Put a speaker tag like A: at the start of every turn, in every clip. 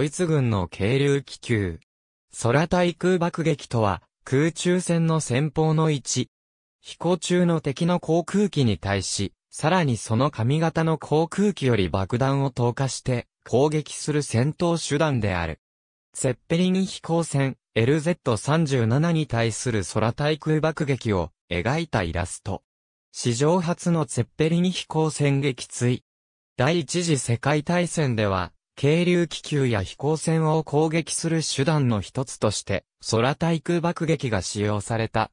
A: ドイツ軍の軽流気球。空対空爆撃とは、空中戦の先方の位置。飛行中の敵の航空機に対し、さらにその上型の航空機より爆弾を投下して攻撃する戦闘手段である。ゼッペリン飛行船 LZ37 に対する空対空爆撃を描いたイラスト。史上初のゼッペリン飛行船撃墜。第一次世界大戦では軽流気球や飛行船を攻撃する手段の一つとして、空対空爆撃が使用された。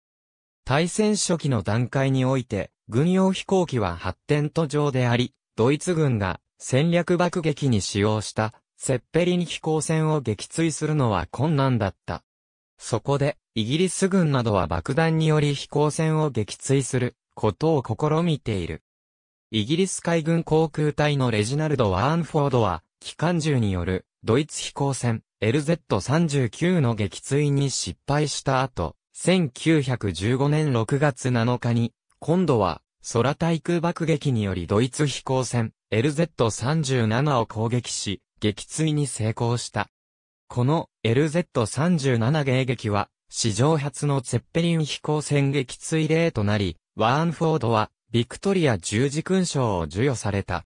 A: 対戦初期の段階において、軍用飛行機は発展途上であり、ドイツ軍が戦略爆撃に使用したセッペリン飛行船を撃墜するのは困難だった。そこで、イギリス軍などは爆弾により飛行船を撃墜することを試みている。イギリス海軍航空隊のレジナルド・ワーンフォードは、機関銃によるドイツ飛行船 LZ39 の撃墜に失敗した後、1915年6月7日に、今度は空対空爆撃によりドイツ飛行船 LZ37 を攻撃し、撃墜に成功した。この LZ37 迎撃は、史上初のェッペリン飛行船撃墜例となり、ワーンフォードは、ビクトリア十字勲章を授与された。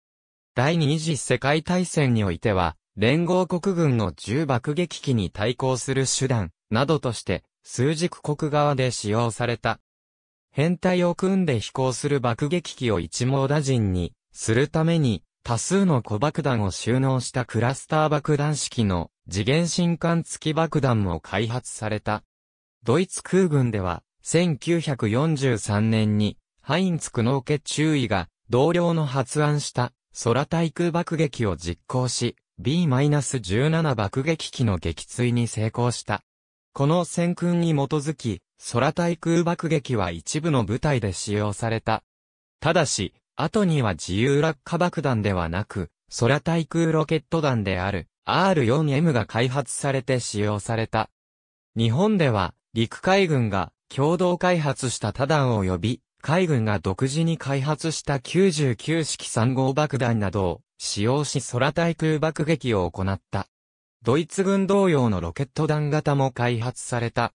A: 第二次世界大戦においては、連合国軍の重爆撃機に対抗する手段、などとして、数軸国側で使用された。編隊を組んで飛行する爆撃機を一網打尽に、するために、多数の小爆弾を収納したクラスター爆弾式の次元新艦付き爆弾も開発された。ドイツ空軍では、1943年に、ハインツクノーケ注意が、同僚の発案した空対空爆撃を実行し、B-17 爆撃機の撃墜に成功した。この戦訓に基づき、空対空爆撃は一部の部隊で使用された。ただし、後には自由落下爆弾ではなく、空対空ロケット弾である R4M が開発されて使用された。日本では、陸海軍が共同開発した多弾を呼び海軍が独自に開発した99式3号爆弾などを使用し空対空爆撃を行った。ドイツ軍同様のロケット弾型も開発された。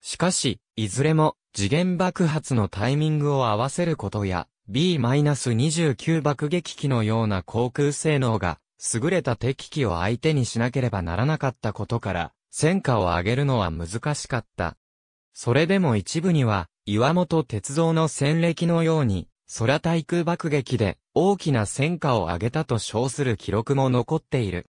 A: しかし、いずれも次元爆発のタイミングを合わせることや B-29 爆撃機のような航空性能が優れた敵機を相手にしなければならなかったことから戦果を上げるのは難しかった。それでも一部には岩本鉄造の戦歴のように、空対空爆撃で大きな戦果を上げたと称する記録も残っている。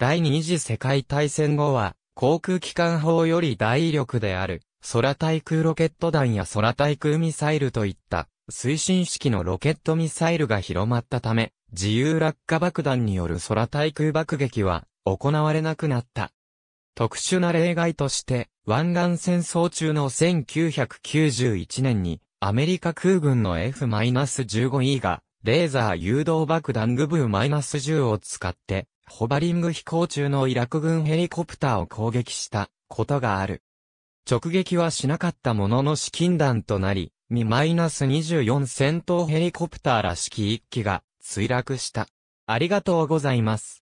A: 第二次世界大戦後は、航空機関砲より大威力である、空対空ロケット弾や空対空ミサイルといった、推進式のロケットミサイルが広まったため、自由落下爆弾による空対空爆撃は行われなくなった。特殊な例外として、湾岸戦争中の1991年に、アメリカ空軍の F-15E が、レーザー誘導爆弾グブー -10 を使って、ホバリング飛行中のイラク軍ヘリコプターを攻撃したことがある。直撃はしなかったものの資金弾となり、m 2 4戦闘ヘリコプターらしき1機が墜落した。ありがとうございます。